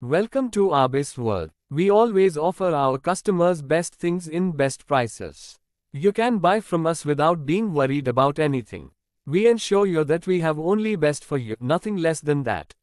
Welcome to Abis World. We always offer our customers best things in best prices. You can buy from us without being worried about anything. We ensure you that we have only best for you, nothing less than that.